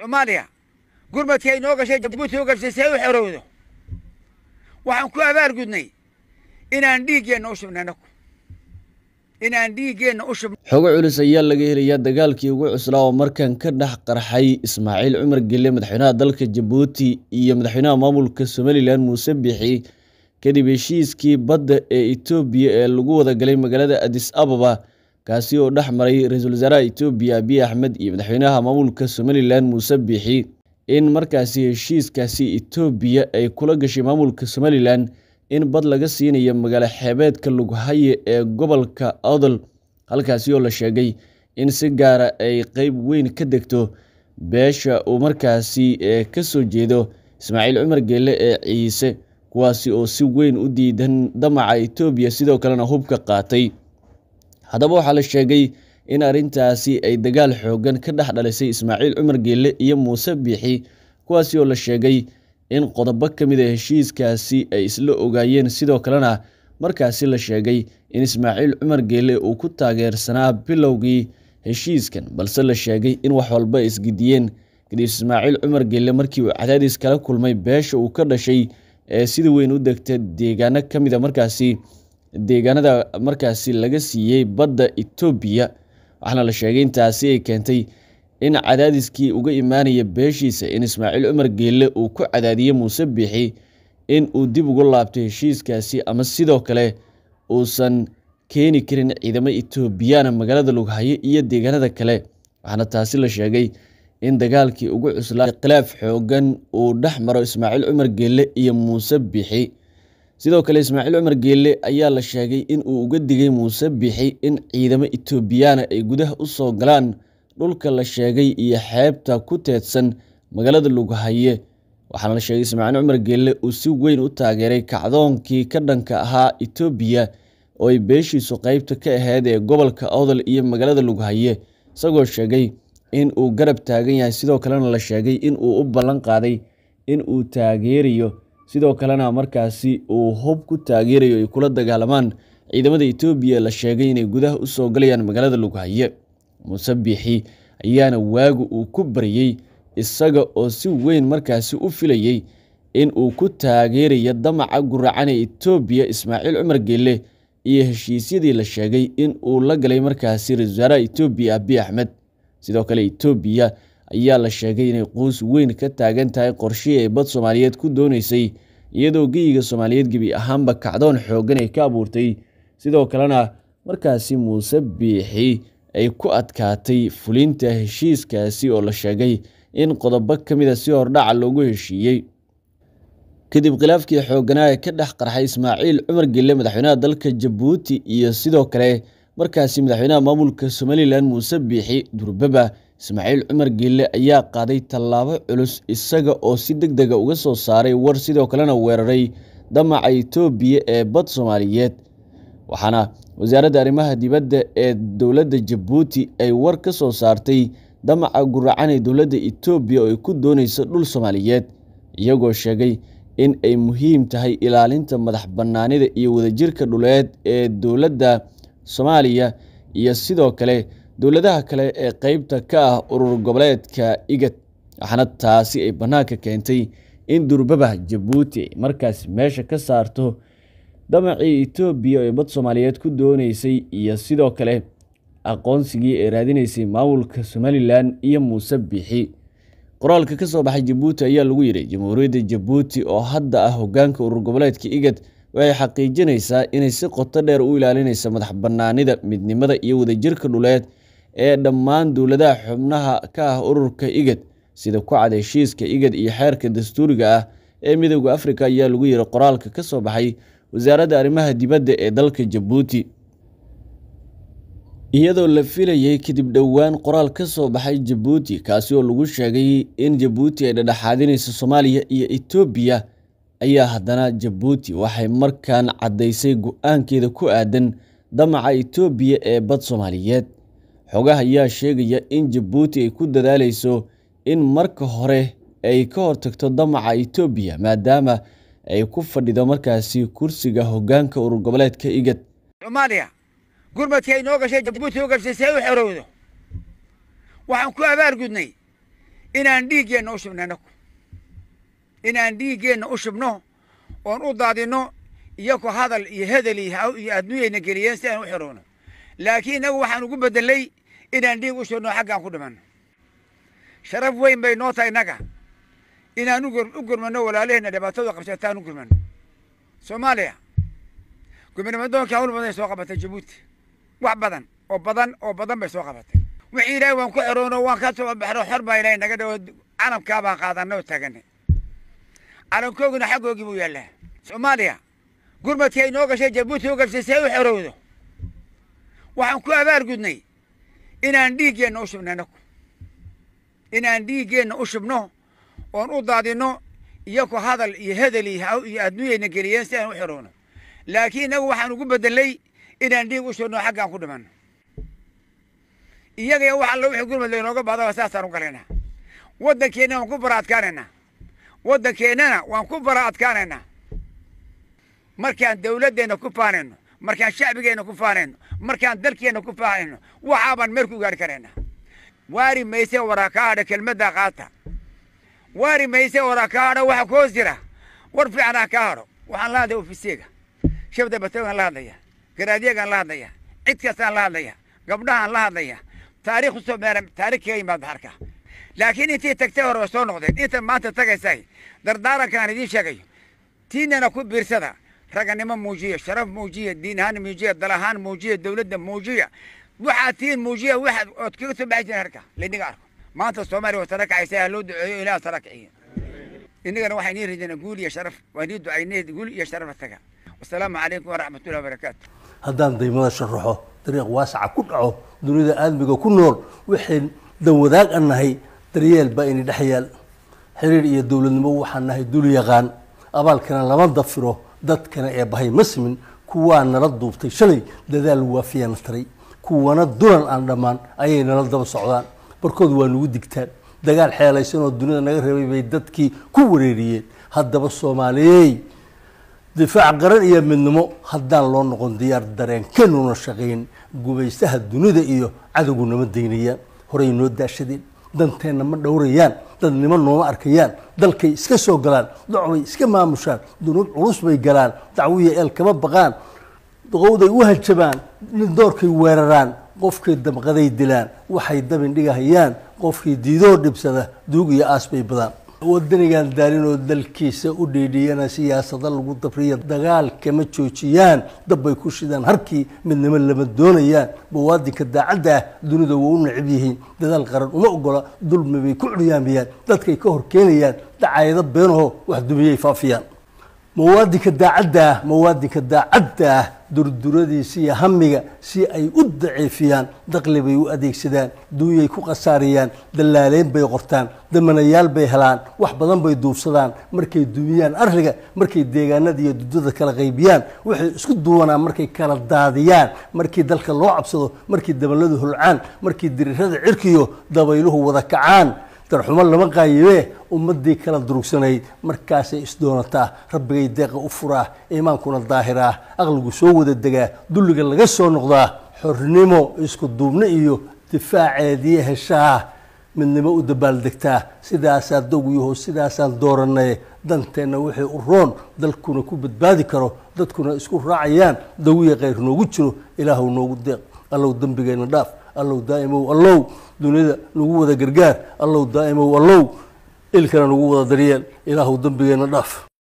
soomaaliya gurmadkii ay noo gashay jabuuti u gabsay see u xerowdo waxaan ku abaargudnay inaan dhiiggeenna u shubnay anagu inaan dhiiggeenna u shubna xogo culus ayaa laga helayaa dagaalkii ugu cuslaa oo markan ka dhex qarxay ismaaciil cumar gelle madaxweynaha dalka jabuuti iyo madaxweynaha maamulka somalilan muuse bixi kadib heshiiskii badda ee etoobiya ee lagu wada galay magaalada adis ababa kaasi oo dhex maray ra-iisul wasaaraha etoobiya abiy axmed iyo madaxweynaha maamulka somalilan muuse biixi in markaasi heshiiskaasi etoobiya ay kula gashay maamulka somalilan in bad laga siinayo magaalo xeebeedka lughaye ee gobolka odol halkaasi oo la sheegay in si gaara ah ay qeyb weyn ka degto beesha uu markaasi eh, ka soo jeedo ismaaciil cumar geelle ee ciise kuwaasi oo si weyn u diidan damaca etoobiya sidoo kalena hubka qaatay haddaba waxaa la sheegay in arrintaasi ay dagaal xooggan ka dhex dhalisay ismaaciil cumar geelle iyo muuse biixi kuwaasi oo la sheegay in qodobo ka mid a ah heshiiskaasi ay isla ogaayeen sidoo kalena markaasi la sheegay in ismaaciil cumar geelle uu ku taageersanaa bilowgii heshiiskan balse la sheegay in wax walba isgidiyeen kadib ismaaciil cumar geelle markii uu cadaadis kala kulmay beesha uu ka dhashay ee sida weyn u degta deegaano ka mid a ah. markaasi deegaanada markaasi laga siiyey badda etoobiya waxaana la sheegay intaasi ay keentay in cadaadiskii uga imaanaya beeshiisa in Ismaaciil Cumar Geelle uu ku cadaadiyey Muuse Biixi in uu dib ugu laabto heshiiskaasi ama sidoo kale uusan keeni karin ciidamo etoobiyaana magaalada Lughayo iyo deegaanada kale waxaana taasi la sheegay in dagaalkii ugu cuslaa khilaaf xooggan uu dhex maro Ismaaciil Cumar Geelle iyo Muuse Biixi sidoo kale ismaaciil cumar geelle ayaa la sheegay in uu uga digay muuse bixi in ciidamo itoobiyaana ay gudaha u soo galaan dhulka la sheegay iyo xeebta ku teedsan magaalada lughaye waxaana la sheegay ismaaciil cumar geelle uu si weyn u taageeray kacdoonkii ka dhanka ahaa itoobiya oo ay beeshiisu qaybta ka ahayd ee gobolka awdal iyo magaalada lughaye isagoo sheegay in uu garab taagan yahay sidoo kalena la sheegay in uu u ballan qaaday in uu taageerayo sidoo kalena markaasi uu hub ku taageerayo ay kula dagaalamaan ciidamada itoobiya la sheegay inay gudaha u soo galayaan magaalada lughaye muuse biixi ayaana waagu uu ku baryey isaga oo si weyn markaasi u filayey in uu ku taageerayo damaca guracan ee itoobiya ismaaciil cumar geelle iyo heshiisyadii la sheegay in uu la galay markaasi ra-isul wasaaraha itoobiya abiy axmed sidoo kale itoobiya ayaa la sheegay inay quus weyn ka taagan tahay qorshihii ay bad soomaaliyeed ku doonaysay iyadoo geyiga soomaaliyeed gebi ahaanba kacdoon xooggan ay ka abuurtay sidoo kalena markaasi muuse biixi ay ku adkaatay fulinta heshiiskaasi oo la sheegay in qodobo ka mida ah si hordhaca loogu heshiiyey kadib khilaafkii xoogganaa ee ka dhex qarxay ismaaciil cumar gille madaxweynaha dalka jabuuti iyo sidoo kale markaasi madaxweynaha maamulka somalilan muuse biixi durbaba ismaaciil cumar giille ayaa qaaday tallaabo culus isaga oo si deg dega ah uga soo saaray war sidoo kalena weeraray damaca itoobiya ee bad soomaaliyeed waxaana wasaaradda arrimaha dibadda ee dowladda jabuuti ay war ka soo saartay damaca guracan ee dowladda itoobiya oo ay ku doonayso dhul soomaaliyeed iyagoo sheegay in ay muhiim tahay ilaalinta madax bannaanida iyo wadajirka dhuleed ee dowladda soomaaliya iyo sidoo kale dowladaha kale ee qeybta ka ah urur goboleedka igad waxaana taasi ay bannaanka keentay in durbaba jabuuti ay markaasi meesha ka saarto damacii etoobiya ee bad soomaaliyeed ku doonaysay iyo sidoo kale aqoonsigii ay raadinaysay maamulka somalilan iyo muuse biixi qoraalka ka soo baxay jabuuti ayaa lagu yidhi jamhuuriyadda jabuuti oo hadda ah hogaanka urur goboleedka igad waxay xaqiijinaysaa inay si qoto dheer u ilaalinaysa madax bannaanida midnimada iyo wadajirka dhuleed ee dhammaan dowladaha xubnaha ka ah ururka igad sida kucad heshiiska igad iyo xeerka dastuuriga ah ee midowda afrika ayaa lagu yiri qoraalka ka soo baxay wasaaradda arrimaha dibadda ee dalka jabuuti iyadoo la filayay kadib dhowaan qoraal ka soo baxay jabuuti kaasi oo lagu sheegay in jabuuti ay dhadhaxaadinayso soomaaliya iyo etoobiya ayaa haddana jabuuti waxay markaan caddaysay go-aankeeda ku aadan damaca etoobiya ee bad soomaaliyeed xogaha ayaa sheegaya in jabuuti ay ku dadaalayso in marka hore ay ka hortagto damaca itoobiya maadaama ay ku fadhido markaasi kursiga hoggaanka urur goboleedka igad soomaaliya gurmadkii ay noo gashay jabuuti noo gashay si ay u xorowdo waxaan ku abaal inaan dhiiggeenna u shubno annagu inaan dhiiggeenna u shubno oon u daadinno iyaku hadal iyo hedel iyo adduunyayna geliyeen si aan u xorowno laakiin inagu waxaan ugu bedelay inaan dhiig u shidno xaggaan ku dhimanno sharaf weyn bay noo tahay innaga inaan u gurmanno walaalaheena dhibaatadu qabsataan u gurmanno soomaaliya gurmadoonkii hawl badan soo qabatay jabuuti wax badan oo badan oo badan bay soo qabatay wixii ilaahay waan ku xeroono waan ka soo baxno xor baa ilahay naga dhawo calamkaabaan qaadanna oo taaganay calankoogina xaggoogii buu yaallaa soomaaliya gurmadkii ay noo gashay jabuuti u gabsisay u xorowdo waxaan ku abaar gudnay inaan dhiiggeenna u shubno inaku inaan dhiiggeenna u shubno oon u daadinno iyaku hadal iyo hedel iyo adduunyayna geliyeen si aan u xiroono laakiin inagu waxaan ugu bedelay inaan dhiig u shubno xaggaan ku dhimanno iyagaya wax alla wixii gurmad laynooga bahdaba saasaan u galaynaa waddankeenna waan ku bara adkaanaynaa waddankeennana waan ku bara adkaanaynaa markaan dawladdeenna ku faanayno markaan shacbigeenna ku faanayno markaan dalkeenna ku faanayno waxaabaan meel ku gaari karaynaa waari mayse waraa warakaadha kelmaddaa qaata waari mayse waraa warakaadha waxa ku jira war fiican ah kaa hadho waxaan la hadlaya ofiseega shabda batagaan la hadlaya garaadeegaan la hadlaya cid kastaan la hadlaya gabdhahaan la hadlaya taariikh usoomaala taarikh kaga yimaada harka laakiin intii tagtay hore way soo noqdeen inta maanta tagaysay dardaarankaan idiin sheegayo tiinana ku biirsada raganimo muujiya sharaf muujiya diin ahaan muujiya dalahaan ahaan muujiya dowladda muujiya waxaad tihiin muujiya waxaad ood kaga soo baxi jireen harka laydinga arko maanta soomaaliya waa tala kacaysa ha loo duceeyo ilaah tala kiciya innagana waxaa inii rajaynaa guul iyo sharaf waa inii ducayneed guul iyo sharaf asaga wasalaamu calaykum waraxmatullahi wabarakaatu haddaan daymada sharaxo dariiq waasaca ku dhaco dunida aadmiga ku nool waxayn dan wadaag an nahay daryeel baa ini dhex yaal xiriir iyo dowladnimo waxaan nahay dul yaqaan abaalkana lama dafiro dadkana ee bahay ma simin kuwaa nala duubtay shalay dadaal waafiyaana taray kuwana dulan aan dhammaan ayay nala daba socdaan barkood waa nagu digtaan dagaal xeelaysan oo dunida naga reebay bay dadkii ku wareeriyeen haddaba soomaaliyey difaac qaran iyo midnimo haddaan loo noqon diyaar dareenkanuna shaqayn gumaystaha dunida iyo cadowgu nama daynayaan horay noo daashadeen danteenna ma dhowrayaan dadnimo nooma arkayaan dalkay iska soo galaan docbay iska maamushaan dunuub culus bay galaan dacwiya eel kama baqaan doqowday u hajabaan nindoorkay weeraraan qofkay damqaday dilaan waxay dabin dhigahayaan qofkii diidoo dhibsada duug iyo aas bay badaan wadanigan oo dalkiisa u dhiidhiyana siyaasada lagu dabriya dagaal kama joojiyaan dabbay ku shidaan harkii midnimo lama doonayaan bawaadinka daacadda ah dunida waa u necib yihiin dadaal qaran uma ogola dulmi bay ku curyaamiyaan dadkay ka horkeenayaan dacayado beenaho wax dumiyay faafiyaan mawaadinka daacadda ah mawaadinka daacadda ah durduradiisa iyo hamiga si ay u daciifiyaan daqli bay u adeegsadaan duunyay ku khasaariyaan dallaaleyn bay qortaan damanayaal bay helaan wax badan bay duubsadaan markay duumiyaan arriga markay deegaanada iyo dudada kala qaybiyaan waxay isku duwanaan markay kala daadiyaan markii dalka loo cabsado markii dabaladu hulcaan markii dirirada cirkiyo dabayluhu wada kacaan darxumo lama qaayibee ummaddii kala durugsanayd markaasay isdoonataa rabbigay deeqa u furaa iimaankuna daahiraa aqligu soo wada degaa dulliga laga soo noqdaa xornimo isku duubno iyo difaaceediyo heshaa midnimo u dabaaldegtaa sidaasaa dawgiyaho sidaasaan dooranay danteenna wixii u roon dalkuna ku badbaadi karo dadkuna isku raacayaan dawiya kayr noogu jiro ilaahu noogu deeq allow dembigeenna dhaaf allow daa'imow allow duniyada nagu wada gargaar allow daa'imow allow ilkana nagu wada daryeel ilaahu dembigeenna dhaaf